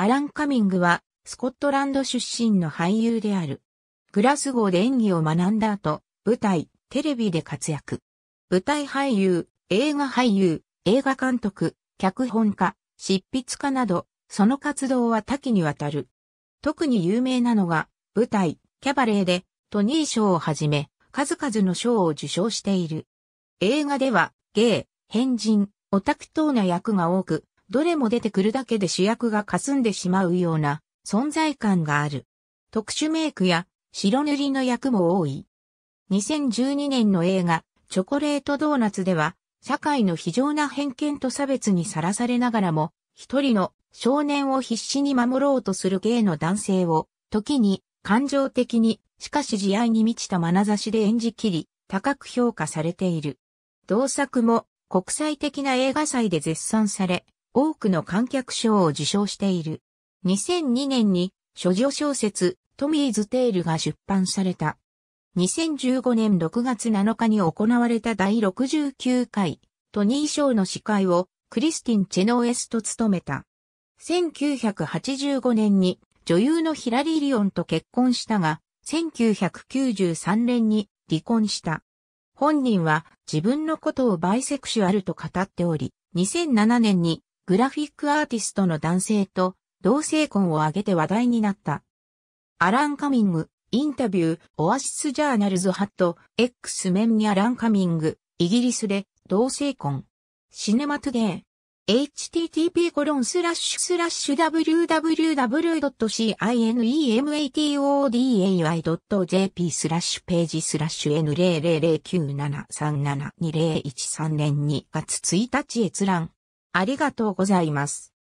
アラン・カミングは、スコットランド出身の俳優である。グラスゴーで演技を学んだ後、舞台、テレビで活躍。舞台俳優、映画俳優、映画監督、脚本家、執筆家など、その活動は多岐にわたる。特に有名なのが、舞台、キャバレーで、トニー賞をはじめ、数々の賞を受賞している。映画では、ゲイ、変人、オタク等な役が多く、どれも出てくるだけで主役が霞んでしまうような存在感がある。特殊メイクや白塗りの役も多い。2012年の映画、チョコレートドーナツでは、社会の非常な偏見と差別にさらされながらも、一人の少年を必死に守ろうとする芸の男性を、時に感情的に、しかし慈愛に満ちた眼差しで演じきり、高く評価されている。同作も国際的な映画祭で絶賛され、多くの観客賞を受賞している。2002年に、諸女小説、トミーズ・テールが出版された。2015年6月7日に行われた第69回、トニー賞の司会を、クリスティン・チェノーエスと務めた。1985年に女優のヒラリー・リオンと結婚したが、1993年に離婚した。本人は自分のことをバイセクシュアルと語っており、2007年にグラフィックアーティストの男性と同性婚を挙げて話題になった。アラン・カミング、インタビュー、オアシス・ジャーナルズ・ハット、X メンにアラン・カミング、イギリスで同性婚。シネマトゥデイ。http コロンスラッシュスラッシュ www.cinematoday.jp スラッシュページスラッシュ n 0 0 0 9 7 3 7 2 0 1 3年2月1日閲覧。ありがとうございます。